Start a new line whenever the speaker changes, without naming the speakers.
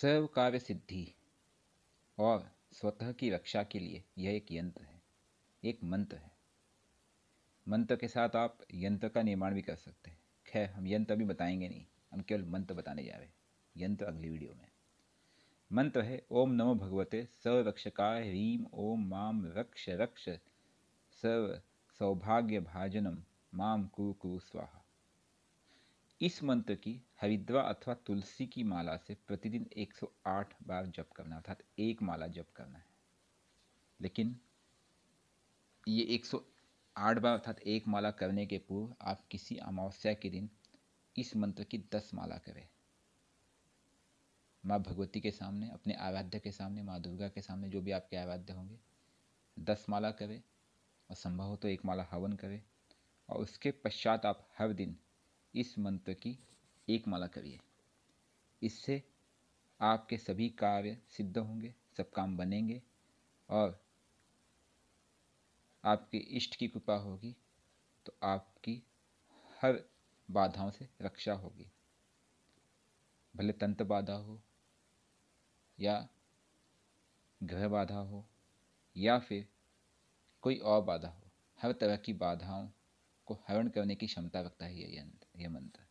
सर्व कार्य सिद्धि और स्वतः की रक्षा के लिए यह एक यंत्र है एक मंत्र है मंत्र के साथ आप यंत्र का निर्माण भी कर सकते हैं खैर हम यंत्र भी बताएंगे नहीं हम केवल मंत्र बताने जा रहे हैं यंत्र अगली वीडियो में मंत्र है ओम नमो भगवते सर्व रक्षकाय ह्रीम ओम माम रक्ष रक्ष सर्व सौभाग्य भाजनम माम कु कु स्वाहा इस मंत्र की हरिद्वा अथवा तुलसी की माला से प्रतिदिन 108 बार जप करना अर्थात एक माला जप करना है लेकिन ये 108 बार अर्थात एक माला करने के पूर्व आप किसी अमावस्या के दिन इस मंत्र की 10 माला करें माँ भगवती के सामने अपने आराध्य के सामने माँ दुर्गा के सामने जो भी आपके आराध्य होंगे दस माला करें और संभव हो तो एक माला हवन करें और उसके पश्चात आप हर दिन इस मंत्र की एक माला करिए इससे आपके सभी कार्य सिद्ध होंगे सब काम बनेंगे और आपके इष्ट की कृपा होगी तो आपकी हर बाधाओं से रक्षा होगी भले तंत्र बाधा हो या गृह बाधा हो या फिर कोई और बाधा हो हर तरह की बाधाओं को हरण करने की क्षमता रखता है ये यंत्र ये मंत्र